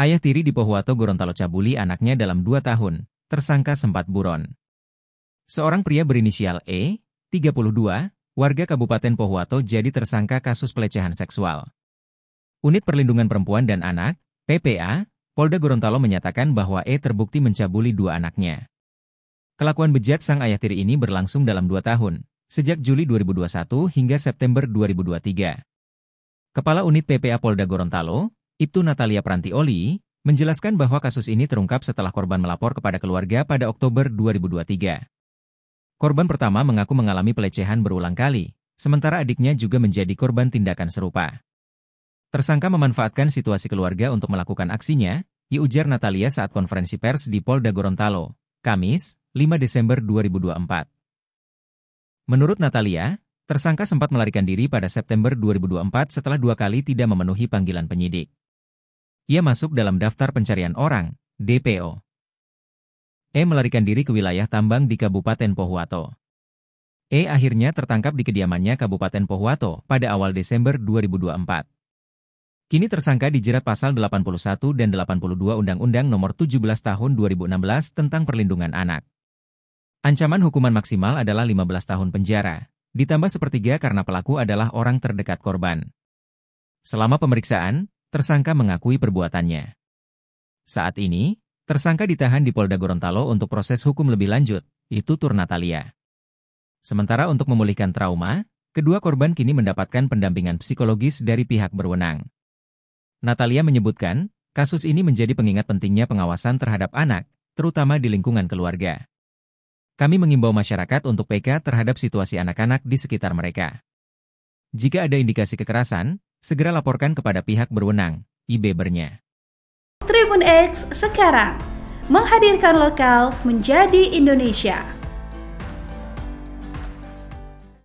Ayah tiri di Pohuwato Gorontalo cabuli anaknya dalam dua tahun, tersangka sempat buron. Seorang pria berinisial E, 32, warga Kabupaten Pohuwato jadi tersangka kasus pelecehan seksual. Unit Perlindungan Perempuan dan Anak, PPA, Polda Gorontalo menyatakan bahwa E terbukti mencabuli dua anaknya. Kelakuan bejat sang ayah tiri ini berlangsung dalam dua tahun, sejak Juli 2021 hingga September 2023. Kepala Unit PPA Polda Gorontalo, Ibtu Natalia Prantioli, menjelaskan bahwa kasus ini terungkap setelah korban melapor kepada keluarga pada Oktober 2023. Korban pertama mengaku mengalami pelecehan berulang kali, sementara adiknya juga menjadi korban tindakan serupa. Tersangka memanfaatkan situasi keluarga untuk melakukan aksinya, ia ujar Natalia saat konferensi pers di Polda Gorontalo, Kamis, 5 Desember 2024. Menurut Natalia, tersangka sempat melarikan diri pada September 2024 setelah dua kali tidak memenuhi panggilan penyidik. Ia masuk dalam daftar pencarian orang, DPO. E melarikan diri ke wilayah tambang di Kabupaten Pohuwato. E akhirnya tertangkap di kediamannya Kabupaten Pohuwato pada awal Desember 2024. Kini tersangka dijerat pasal 81 dan 82 Undang-Undang Nomor 17 Tahun 2016 tentang Perlindungan Anak. Ancaman hukuman maksimal adalah 15 tahun penjara, ditambah sepertiga karena pelaku adalah orang terdekat korban. Selama pemeriksaan, tersangka mengakui perbuatannya. Saat ini, tersangka ditahan di Polda Gorontalo untuk proses hukum lebih lanjut, itu Tur Natalia. Sementara untuk memulihkan trauma, kedua korban kini mendapatkan pendampingan psikologis dari pihak berwenang. Natalia menyebutkan, kasus ini menjadi pengingat pentingnya pengawasan terhadap anak, terutama di lingkungan keluarga. Kami mengimbau masyarakat untuk PK terhadap situasi anak-anak di sekitar mereka. Jika ada indikasi kekerasan, segera laporkan kepada pihak berwenang, IBEBERNYA. Tribun X sekarang menghadirkan lokal menjadi Indonesia.